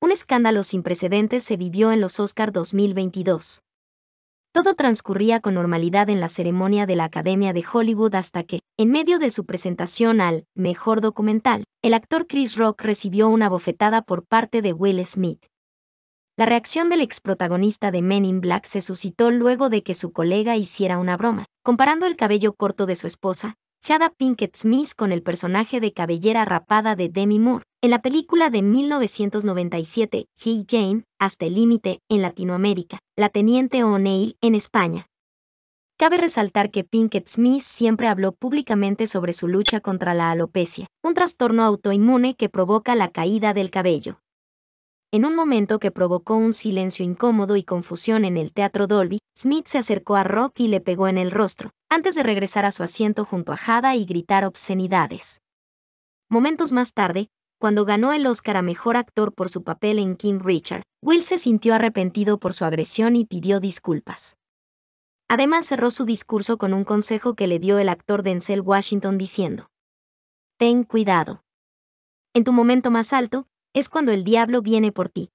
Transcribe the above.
Un escándalo sin precedentes se vivió en los Oscar 2022. Todo transcurría con normalidad en la ceremonia de la Academia de Hollywood hasta que, en medio de su presentación al Mejor Documental, el actor Chris Rock recibió una bofetada por parte de Will Smith. La reacción del exprotagonista de Men in Black se suscitó luego de que su colega hiciera una broma, comparando el cabello corto de su esposa, Chada Pinkett Smith, con el personaje de cabellera rapada de Demi Moore, en la película de 1997, He Jane, Hasta el Límite, en Latinoamérica, La Teniente O'Neill, en España. Cabe resaltar que Pinkett Smith siempre habló públicamente sobre su lucha contra la alopecia, un trastorno autoinmune que provoca la caída del cabello. En un momento que provocó un silencio incómodo y confusión en el Teatro Dolby, Smith se acercó a Rock y le pegó en el rostro, antes de regresar a su asiento junto a Jada y gritar obscenidades. Momentos más tarde, cuando ganó el Oscar a Mejor Actor por su papel en King Richard, Will se sintió arrepentido por su agresión y pidió disculpas. Además cerró su discurso con un consejo que le dio el actor Denzel Washington diciendo, Ten cuidado. En tu momento más alto, es cuando el diablo viene por ti.